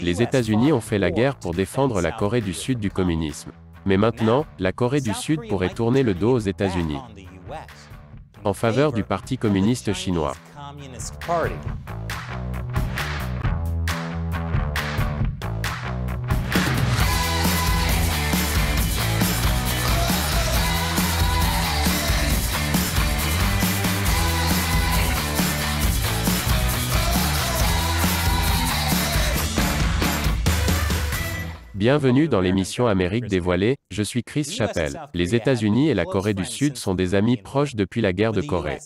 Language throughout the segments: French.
Les États-Unis ont fait la guerre pour défendre la Corée du Sud du communisme. Mais maintenant, la Corée du Sud pourrait tourner le dos aux États-Unis en faveur du Parti communiste chinois. Bienvenue dans l'émission Amérique dévoilée, je suis Chris Chappell. Les États-Unis et la Corée du Sud sont des amis proches depuis la guerre de Corée,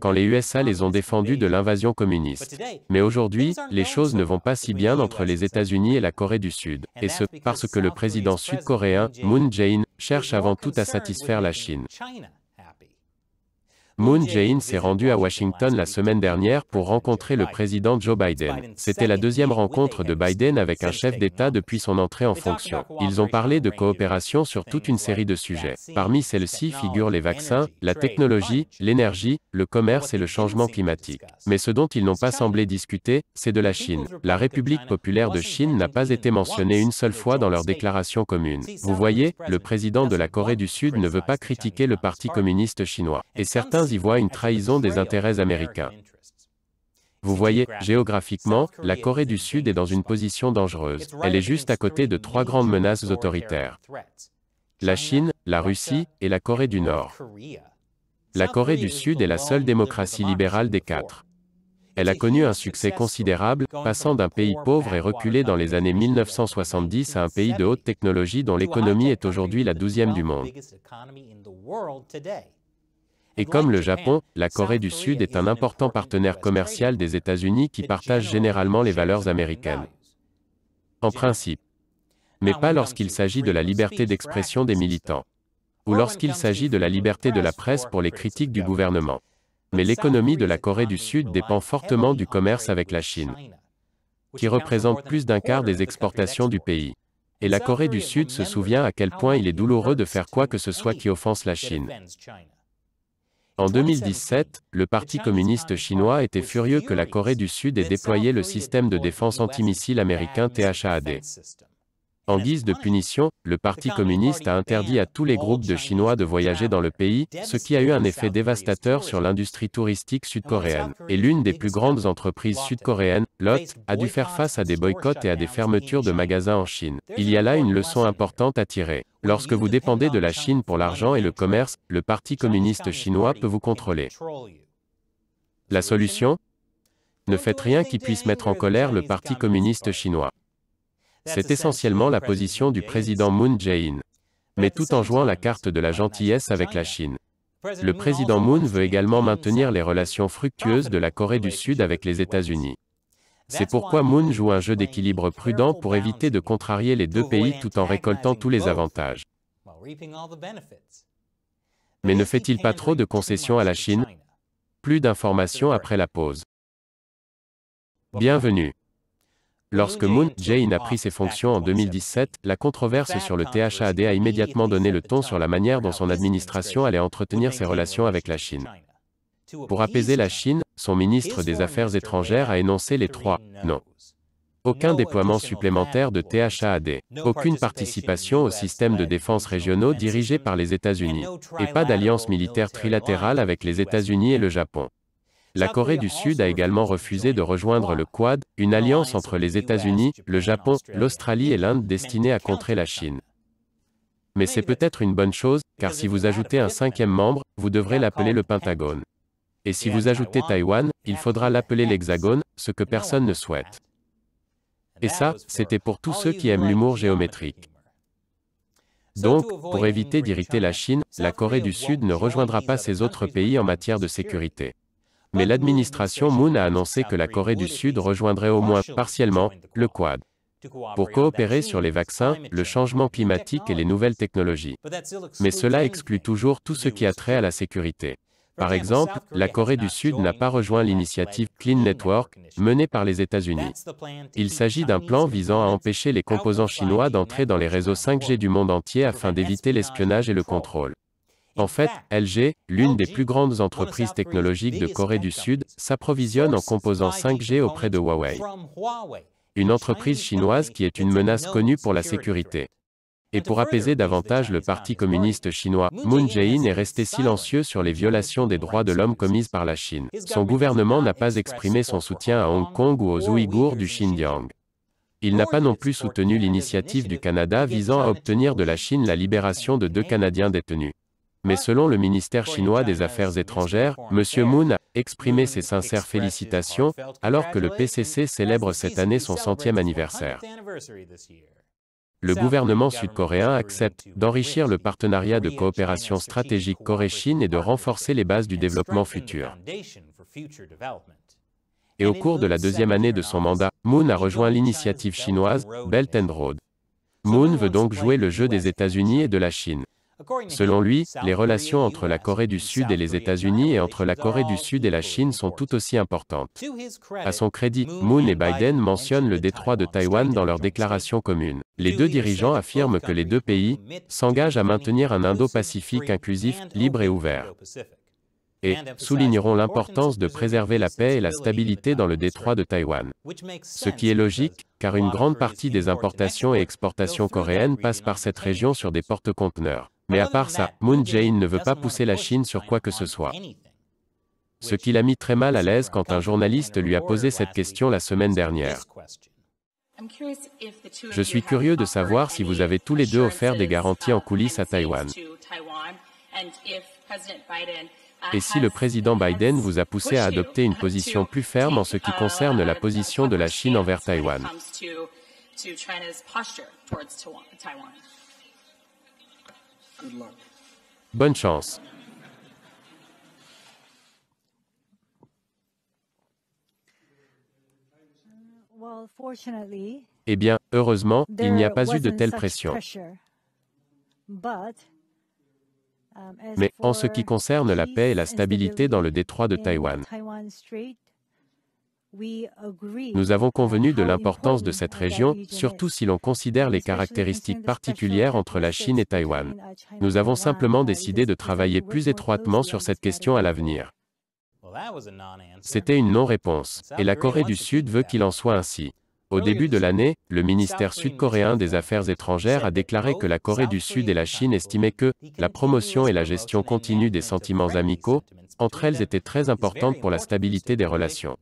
quand les USA les ont défendus de l'invasion communiste. Mais aujourd'hui, les choses ne vont pas si bien entre les États-Unis et la Corée du Sud, et ce, parce que le président sud-coréen, Moon Jae-in, cherche avant tout à satisfaire la Chine. Moon Jae-in s'est rendu à Washington la semaine dernière pour rencontrer le président Joe Biden. C'était la deuxième rencontre de Biden avec un chef d'État depuis son entrée en fonction. Ils ont parlé de coopération sur toute une série de sujets. Parmi celles-ci figurent les vaccins, la technologie, l'énergie, le commerce et le changement climatique. Mais ce dont ils n'ont pas semblé discuter, c'est de la Chine. La République populaire de Chine n'a pas été mentionnée une seule fois dans leur déclaration commune. Vous voyez, le président de la Corée du Sud ne veut pas critiquer le Parti communiste chinois. Et certains y voient une trahison des intérêts américains. Vous voyez, géographiquement, la Corée du Sud est dans une position dangereuse. Elle est juste à côté de trois grandes menaces autoritaires. La Chine, la Russie, et la Corée du Nord. La Corée du Sud est la seule démocratie libérale des quatre. Elle a connu un succès considérable, passant d'un pays pauvre et reculé dans les années 1970 à un pays de haute technologie dont l'économie est aujourd'hui la douzième du monde. Et comme le Japon, la Corée du Sud est un important partenaire commercial des États-Unis qui partage généralement les valeurs américaines. En principe. Mais pas lorsqu'il s'agit de la liberté d'expression des militants. Ou lorsqu'il s'agit de la liberté de la presse pour les critiques du gouvernement. Mais l'économie de la Corée du Sud dépend fortement du commerce avec la Chine, qui représente plus d'un quart des exportations du pays. Et la Corée du Sud se souvient à quel point il est douloureux de faire quoi que ce soit qui offense la Chine. En 2017, le Parti communiste chinois était furieux que la Corée du Sud ait déployé le système de défense antimissile américain THAAD. En guise de punition, le Parti communiste a interdit à tous les groupes de Chinois de voyager dans le pays, ce qui a eu un effet dévastateur sur l'industrie touristique sud-coréenne. Et l'une des plus grandes entreprises sud-coréennes, Lot, a dû faire face à des boycotts et à des fermetures de magasins en Chine. Il y a là une leçon importante à tirer. Lorsque vous dépendez de la Chine pour l'argent et le commerce, le Parti communiste chinois peut vous contrôler. La solution Ne faites rien qui puisse mettre en colère le Parti communiste chinois. C'est essentiellement la position du président Moon Jae-in. Mais tout en jouant la carte de la gentillesse avec la Chine. Le président Moon veut également maintenir les relations fructueuses de la Corée du Sud avec les États-Unis. C'est pourquoi Moon joue un jeu d'équilibre prudent pour éviter de contrarier les deux pays tout en récoltant tous les avantages. Mais ne fait-il pas trop de concessions à la Chine Plus d'informations après la pause. Bienvenue. Lorsque Moon Jae-in a pris ses fonctions en 2017, la controverse sur le THAAD a immédiatement donné le ton sur la manière dont son administration allait entretenir ses relations avec la Chine. Pour apaiser la Chine, son ministre des Affaires étrangères a énoncé les trois non. Aucun déploiement supplémentaire de THAAD. aucune participation au système de défense régionaux dirigé par les États-Unis, et pas d'alliance militaire trilatérale avec les États-Unis et le Japon. La Corée du Sud a également refusé de rejoindre le Quad, une alliance entre les États-Unis, le Japon, l'Australie et l'Inde destinée à contrer la Chine. Mais c'est peut-être une bonne chose, car si vous ajoutez un cinquième membre, vous devrez l'appeler le Pentagone. Et si vous ajoutez Taïwan, il faudra l'appeler l'Hexagone, ce que personne ne souhaite. Et ça, c'était pour tous ceux qui aiment l'humour géométrique. Donc, pour éviter d'irriter la Chine, la Corée du Sud ne rejoindra pas ses autres pays en matière de sécurité mais l'administration Moon a annoncé que la Corée du Sud rejoindrait au moins partiellement le Quad pour coopérer sur les vaccins, le changement climatique et les nouvelles technologies. Mais cela exclut toujours tout ce qui a trait à la sécurité. Par exemple, la Corée du Sud n'a pas rejoint l'initiative Clean Network, menée par les États-Unis. Il s'agit d'un plan visant à empêcher les composants chinois d'entrer dans les réseaux 5G du monde entier afin d'éviter l'espionnage et le contrôle. En fait, LG, l'une des plus grandes entreprises technologiques de Corée du Sud, s'approvisionne en composant 5G auprès de Huawei, une entreprise chinoise qui est une menace connue pour la sécurité. Et pour apaiser davantage le Parti communiste chinois, Moon Jae-in est resté silencieux sur les violations des droits de l'homme commises par la Chine. Son gouvernement n'a pas exprimé son soutien à Hong Kong ou aux Ouïghours du Xinjiang. Il n'a pas non plus soutenu l'initiative du Canada visant à obtenir de la Chine la libération de deux Canadiens détenus mais selon le ministère chinois des Affaires étrangères, M. Moon a exprimé ses sincères félicitations alors que le PCC célèbre cette année son centième anniversaire. Le gouvernement sud-coréen accepte d'enrichir le partenariat de coopération stratégique Corée-Chine et de renforcer les bases du développement futur. Et au cours de la deuxième année de son mandat, Moon a rejoint l'initiative chinoise Belt and Road. Moon veut donc jouer le jeu des États-Unis et de la Chine. Selon lui, les relations entre la Corée du Sud et les États-Unis et entre la Corée du Sud et la Chine sont tout aussi importantes. À son crédit, Moon et Biden mentionnent le détroit de Taïwan dans leur déclaration commune. Les deux dirigeants affirment que les deux pays s'engagent à maintenir un Indo-Pacifique inclusif, libre et ouvert et souligneront l'importance de préserver la paix et la stabilité dans le détroit de Taïwan. Ce qui est logique, car une grande partie des importations et exportations coréennes passent par cette région sur des porte-conteneurs. Mais à part ça, Moon Jae-in ne veut pas pousser la Chine sur quoi que ce soit. Ce qui l'a mis très mal à l'aise quand un journaliste lui a posé cette question la semaine dernière. Je suis curieux de savoir si vous avez tous les deux offert des garanties en coulisses à Taïwan. Et si le président Biden vous a poussé à adopter une position plus ferme en ce qui concerne la position de la Chine envers Taïwan. Bonne chance. Eh bien, heureusement, il n'y a pas eu de telle pression. Um, Mais en ce qui concerne la paix et la stabilité dans le détroit de Taïwan, nous avons convenu de l'importance de cette région, surtout si l'on considère les caractéristiques particulières entre la Chine et Taïwan. Uh, Nous avons simplement décidé de travailler plus étroitement sur cette question à l'avenir. C'était une non-réponse, et la Corée du Sud veut qu'il en soit ainsi. Au début de l'année, le ministère sud-coréen des Affaires étrangères a déclaré que la Corée du Sud et la Chine estimaient que la promotion et la gestion continue des sentiments amicaux entre elles étaient très importantes pour la stabilité des relations.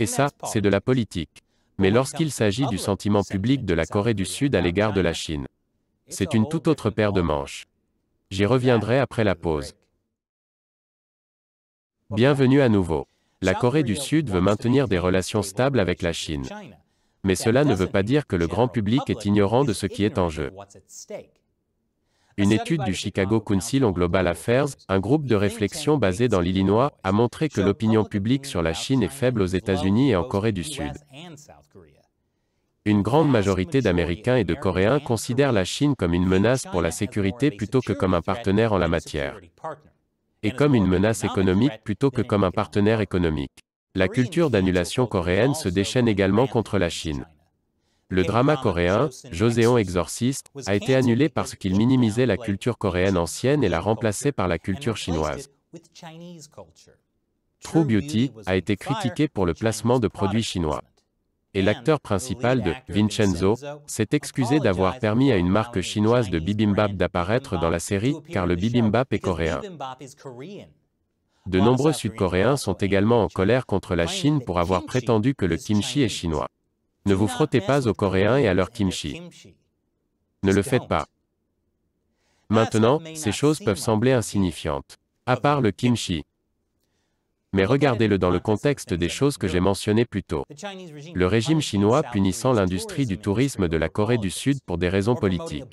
Et ça, c'est de la politique. Mais lorsqu'il s'agit du ah sentiment public de la Corée du Sud à l'égard de la Chine, c'est une oh, toute autre paire de manches. J'y reviendrai après la pause. Bienvenue à nouveau. La Corée du Sud veut maintenir des relations stables avec la Chine. Mais cela ne veut pas dire que le grand public est ignorant de ce qui est en jeu. Une étude du Chicago Council on Global Affairs, un groupe de réflexion basé dans l'Illinois, a montré que l'opinion publique sur la Chine est faible aux États-Unis et en Corée du Sud. Une grande majorité d'Américains et de Coréens considèrent la Chine comme une menace pour la sécurité plutôt que comme un partenaire en la matière, et comme une menace économique plutôt que comme un partenaire économique. La culture d'annulation coréenne se déchaîne également contre la Chine. Le drama coréen, Joseon Exorciste, a été annulé parce qu'il minimisait la culture coréenne ancienne et la remplaçait par la culture chinoise. True Beauty a été critiqué pour le placement de produits chinois. Et l'acteur principal de Vincenzo s'est excusé d'avoir permis à une marque chinoise de bibimbap d'apparaître dans la série, car le bibimbap est coréen. De nombreux Sud-Coréens sont également en colère contre la Chine pour avoir prétendu que le kimchi est chinois. Ne vous frottez pas aux Coréens et à leur kimchi. Ne le faites pas. Maintenant, ces choses peuvent sembler insignifiantes. À part le kimchi. Mais regardez-le dans le contexte des choses que j'ai mentionnées plus tôt. Le régime chinois punissant l'industrie du tourisme de la Corée du Sud pour des raisons politiques,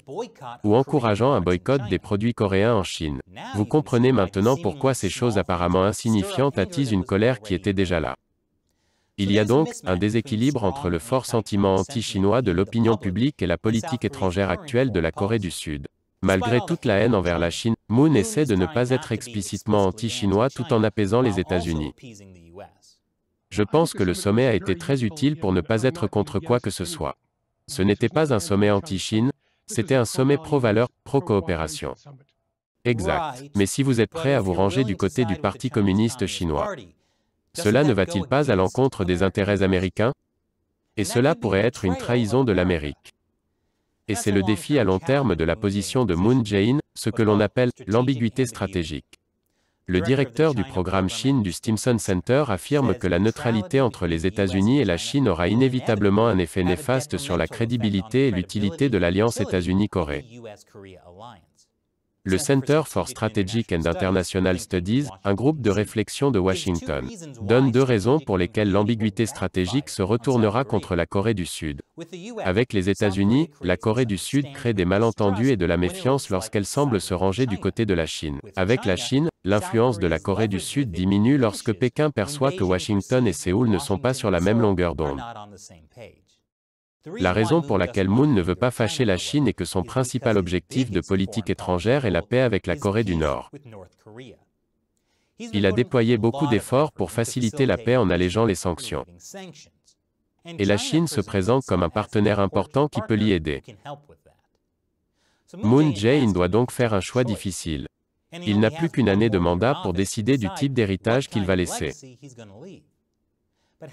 ou encourageant un boycott des produits coréens en Chine. Vous comprenez maintenant pourquoi ces choses apparemment insignifiantes attisent une colère qui était déjà là. Il y a donc un déséquilibre entre le fort sentiment anti-chinois de l'opinion publique et la politique étrangère actuelle de la Corée du Sud. Malgré toute la haine envers la Chine, Moon essaie de ne pas être explicitement anti-chinois tout en apaisant les États-Unis. Je pense que le sommet a été très utile pour ne pas être contre quoi que ce soit. Ce n'était pas un sommet anti-Chine, c'était un sommet pro-valeur, pro-coopération. Exact. Mais si vous êtes prêt à vous ranger du côté du Parti communiste chinois, cela ne va-t-il pas à l'encontre des intérêts américains Et cela pourrait être une trahison de l'Amérique. Et c'est le défi à long terme de la position de Moon Jae-in, ce que l'on appelle l'ambiguïté stratégique. Le directeur du programme Chine du Stimson Center affirme que la neutralité entre les États-Unis et la Chine aura inévitablement un effet néfaste sur la crédibilité et l'utilité de l'alliance États-Unis-Corée le Center for Strategic and International Studies, un groupe de réflexion de Washington, donne deux raisons pour lesquelles l'ambiguïté stratégique se retournera contre la Corée du Sud. Avec les États-Unis, la Corée du Sud crée des malentendus et de la méfiance lorsqu'elle semble se ranger du côté de la Chine. Avec la Chine, l'influence de la Corée du Sud diminue lorsque Pékin perçoit que Washington et Séoul ne sont pas sur la même longueur d'onde. La raison pour laquelle Moon ne veut pas fâcher la Chine est que son principal objectif de politique étrangère est la paix avec la Corée du Nord. Il a déployé beaucoup d'efforts pour faciliter la paix en allégeant les sanctions. Et la Chine se présente comme un partenaire important qui peut l'y aider. Moon Jae-in doit donc faire un choix difficile. Il n'a plus qu'une année de mandat pour décider du type d'héritage qu'il va laisser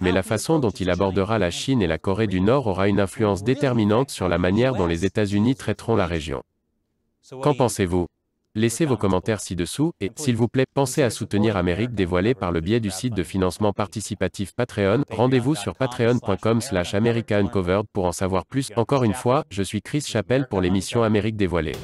mais la façon dont il abordera la Chine et la Corée du Nord aura une influence déterminante sur la manière dont les États-Unis traiteront la région. Qu'en pensez-vous Laissez vos commentaires ci-dessous, et, s'il vous plaît, pensez à soutenir Amérique dévoilée par le biais du site de financement participatif Patreon. Rendez-vous sur patreon.com slash America pour en savoir plus. Encore une fois, je suis Chris Chappelle pour l'émission Amérique dévoilée.